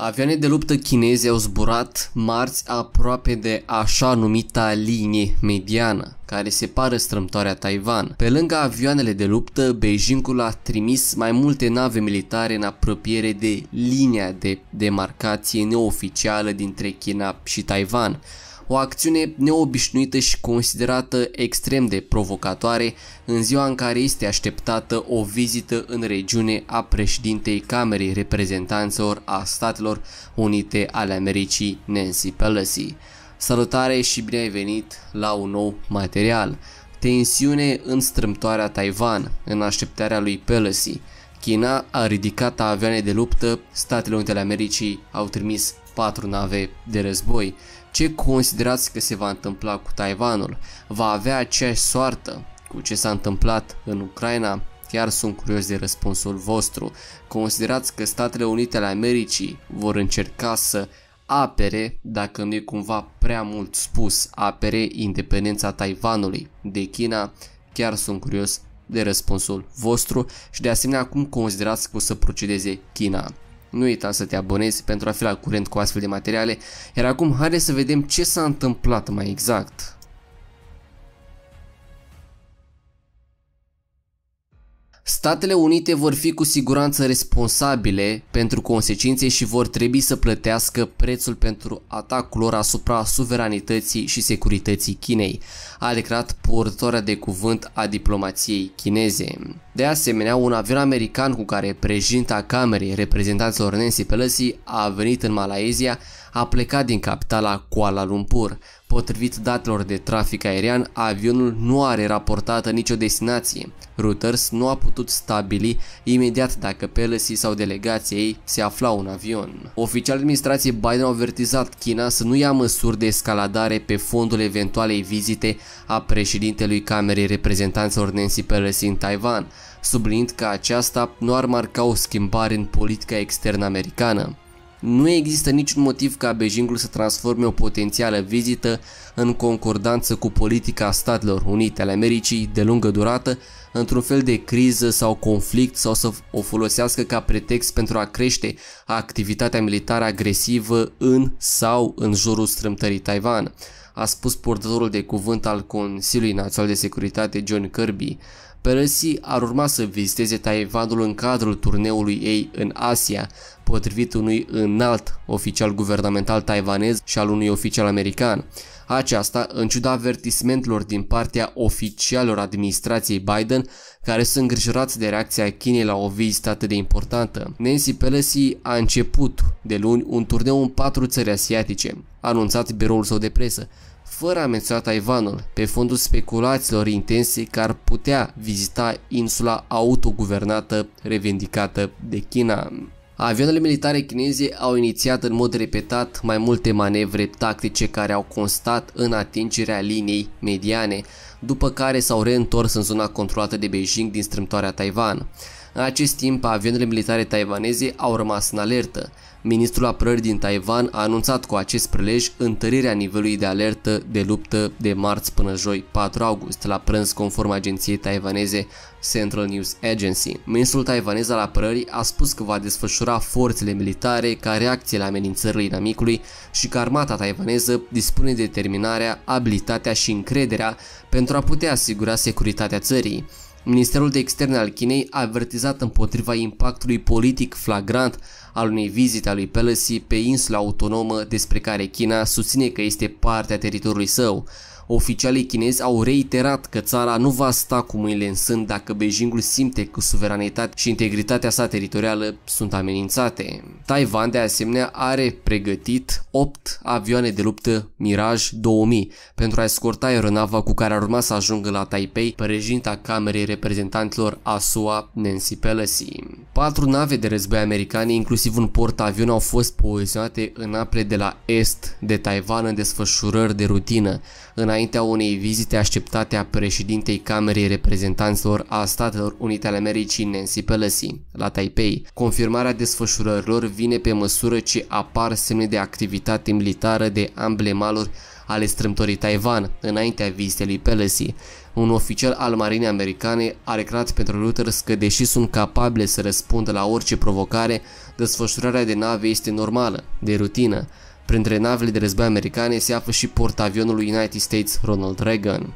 Avioane de luptă chineze au zburat marți aproape de așa numita linie mediană, care separă strâmtoarea Taiwan. Pe lângă avioanele de luptă, Beijingul a trimis mai multe nave militare în apropiere de linia de demarcație neoficială dintre China și Taiwan, o acțiune neobișnuită și considerată extrem de provocatoare în ziua în care este așteptată o vizită în regiune a președintei Camerei Reprezentanților a Statelor Unite ale Americii Nancy Pelosi. Salutare și bine ai venit la un nou material. Tensiune în strâmtoarea Taiwan, în așteptarea lui Pelosi. China a ridicat avioane de luptă, Statele Unite ale Americii au trimis patru nave de război. Ce considerați că se va întâmpla cu Taiwanul? Va avea aceeași soartă cu ce s-a întâmplat în Ucraina? Chiar sunt curios de răspunsul vostru. Considerați că Statele Unite ale Americii vor încerca să apere, dacă nu e cumva prea mult spus, apere independența Taiwanului de China? Chiar sunt curios de răspunsul vostru și de asemenea cum considerați că o să procedeze China nu uita să te abonezi pentru a fi la curent cu astfel de materiale, iar acum haide să vedem ce s-a întâmplat mai exact. Statele Unite vor fi cu siguranță responsabile pentru consecințe și vor trebui să plătească prețul pentru atacul lor asupra suveranității și securității Chinei, a declarat purtătoarea de cuvânt a diplomației chineze. De asemenea, un avion american cu care prejinta Camerei Reprezentanților Nancy Pelosi a venit în Malaezia a plecat din capitala Kuala Lumpur. Potrivit datelor de trafic aerian, avionul nu are raportată nicio destinație. Reuters nu a putut stabili imediat dacă Pelosi sau delegația ei se aflau în avion. Oficial administrației Biden au avertizat China să nu ia măsuri de escaladare pe fondul eventualei vizite a președintelui Camerei Reprezentanților Nancy Pelosi în Taiwan sublinind că aceasta nu ar marca o schimbare în politica externă americană. Nu există niciun motiv ca Beijingul să transforme o potențială vizită în concordanță cu politica Statelor Unite ale Americii de lungă durată într-un fel de criză sau conflict sau să o folosească ca pretext pentru a crește activitatea militară agresivă în sau în jurul strâmtării Taiwan, a spus portătorul de cuvânt al Consiliului Național de Securitate John Kirby Pereții ar urma să viziteze Taiwanul în cadrul turneului ei în Asia, potrivit unui înalt oficial guvernamental taiwanez și al unui oficial american. Aceasta, în ciuda avertismentelor din partea oficialilor administrației Biden, care sunt îngrijorați de reacția Chinei la o vizită atât de importantă. Nancy Pelosi a început de luni un turneu în patru țări asiatice, a anunțat biroul său de presă, fără a menționa Taiwanul, pe fondul speculațiilor intense că ar putea vizita insula autoguvernată revendicată de China. Avioanele militare chineze au inițiat în mod repetat mai multe manevre tactice care au constat în atingerea liniei mediane, după care s-au reîntors în zona controlată de Beijing din strâmtoarea Taiwan. În acest timp, avioanele militare taiwaneze au rămas în alertă. Ministrul apărării din Taiwan a anunțat cu acest prelej întărirea nivelului de alertă de luptă de marți până joi 4 august la prânz conform agenției taiwaneze Central News Agency. Ministrul taiwanez al apărării a spus că va desfășura forțele militare ca reacție la amenințările inamicului și că armata taiwaneză dispune de determinarea, abilitatea și încrederea pentru a putea asigura securitatea țării. Ministerul de Externe al Chinei a avertizat împotriva impactului politic flagrant al unei vizite a lui Pelosi pe insula autonomă despre care China susține că este parte a teritoriului său. Oficialii chinezi au reiterat că țara nu va sta cu mâinile în sân dacă Beijingul simte că suveranitatea și integritatea sa teritorială sunt amenințate. Taiwan de asemenea are pregătit 8 avioane de luptă Mirage 2000 pentru a escorta aeronava cu care ar urma să ajungă la Taipei președinta Camerei Reprezentanților a SUA Nancy Pelosi. Patru nave de război americane, inclusiv un portavion, au fost poziționate în apele de la est de Taiwan în desfășurări de rutină, în înaintea unei vizite așteptate a președintei Camerei Reprezentanților a Statelor Unite ale Americii Nancy Pelosi la Taipei. Confirmarea desfășurărilor vine pe măsură ce apar semne de activitate militară de ambele maluri ale strâmtorii Taiwan înaintea vizitei lui Pelosi. Un oficial al marinei americane a reclat pentru Reuters că deși sunt capabile să răspundă la orice provocare, desfășurarea de nave este normală, de rutină. Printre navele de război americane se află și portavionul United States Ronald Reagan.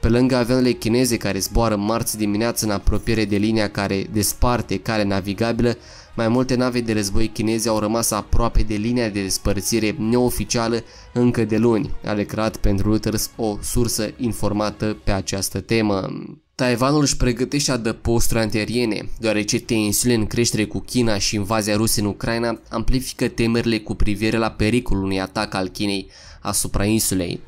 Pe lângă avioanele chineze care zboară marți dimineață în apropiere de linia care desparte calea navigabilă, mai multe nave de război chineze au rămas aproape de linia de despărțire neoficială încă de luni, a declarat pentru Reuters o sursă informată pe această temă. Taiwanul își pregătește adăposturi antiaeriene, deoarece tensiunile în creștere cu China și invazia rusă în Ucraina amplifică temerile cu privire la pericolul unui atac al Chinei asupra insulei.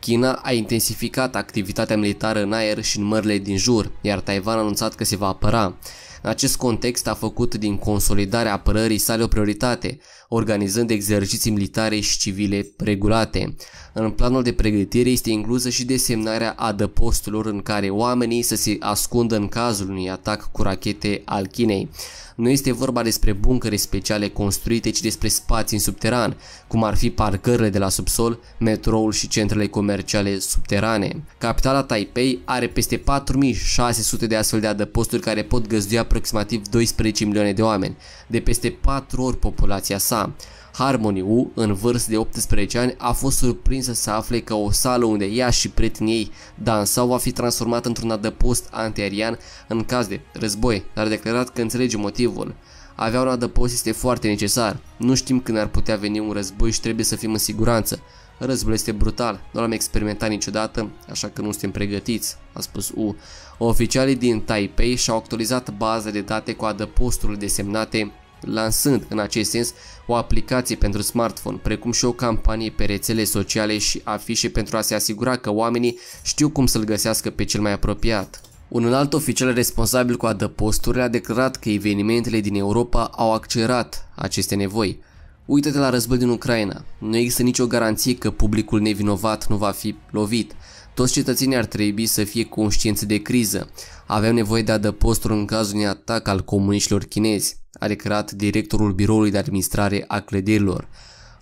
China a intensificat activitatea militară în aer și în mările din jur, iar Taiwan a anunțat că se va apăra. În acest context a făcut din consolidarea apărării sale o prioritate, organizând exerciții militare și civile regulate. În planul de pregătire este inclusă și desemnarea adăposturilor în care oamenii să se ascundă în cazul unui atac cu rachete al Chinei nu este vorba despre buncăre speciale construite, ci despre spații în subteran, cum ar fi parcările de la subsol, metroul și centrele comerciale subterane. Capitala Taipei are peste 4600 de astfel de adăposturi care pot găzdui aproximativ 12 milioane de oameni, de peste 4 ori populația sa. Harmony U, în vârstă de 18 ani, a fost surprinsă să afle că o sală unde ea și prietenii ei dansau va fi transformată într-un adăpost antiaerian în caz de război, dar a declarat că înțelege motivul obiectivul. Avea un adăpost este foarte necesar. Nu știm când ar putea veni un război și trebuie să fim în siguranță. Războiul este brutal, nu l-am experimentat niciodată, așa că nu suntem pregătiți, a spus U. Oficialii din Taipei și-au actualizat baza de date cu adăposturile desemnate, lansând în acest sens o aplicație pentru smartphone, precum și o campanie pe rețele sociale și afișe pentru a se asigura că oamenii știu cum să-l găsească pe cel mai apropiat. Un înalt oficial responsabil cu adăposturile a declarat că evenimentele din Europa au accelerat aceste nevoi. Uită-te la război din Ucraina. Nu există nicio garanție că publicul nevinovat nu va fi lovit. Toți cetățenii ar trebui să fie conștienți de criză. Avem nevoie de adăposturi în cazul unui atac al comuniștilor chinezi, a declarat directorul biroului de administrare a clădirilor.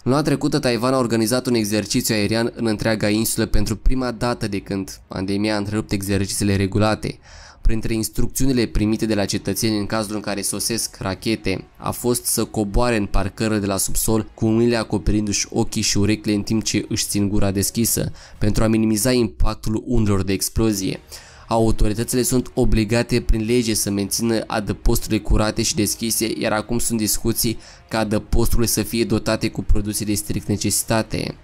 Luna trecută, Taiwan a organizat un exercițiu aerian în întreaga insulă pentru prima dată de când pandemia a întrerupt exercițiile regulate. Printre instrucțiunile primite de la cetățeni în cazul în care sosesc rachete, a fost să coboare în parcără de la subsol cu unile acoperindu-și ochii și urechile în timp ce își țin gura deschisă, pentru a minimiza impactul undelor de explozie. Autoritățile sunt obligate prin lege să mențină adăposturile curate și deschise, iar acum sunt discuții ca adăposturile să fie dotate cu produse de strict necesitate.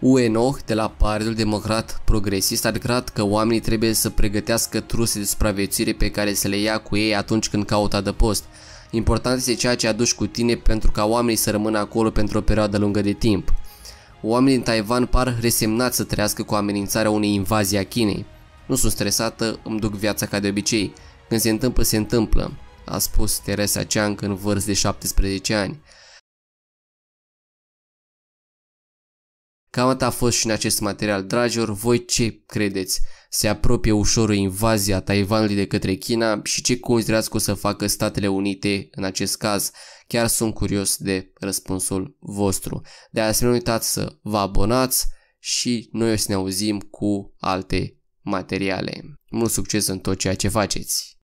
UNOH de la Partidul Democrat Progresist a declarat că oamenii trebuie să pregătească truse de supraviețuire pe care să le ia cu ei atunci când caută adăpost. Important este ceea ce aduci cu tine pentru ca oamenii să rămână acolo pentru o perioadă lungă de timp. Oamenii din Taiwan par resemnați să trăiască cu amenințarea unei invazii a Chinei. Nu sunt stresată, îmi duc viața ca de obicei. Când se întâmplă, se întâmplă, a spus Teresa Chiang în vârstă de 17 ani. Cam atât a fost și în acest material, dragilor, voi ce credeți? Se apropie ușor o invazie a Taiwanului de către China și ce considerați că o să facă Statele Unite în acest caz? Chiar sunt curios de răspunsul vostru. De asemenea, nu uitați să vă abonați și noi o să ne auzim cu alte materiale. Mult succes în tot ceea ce faceți!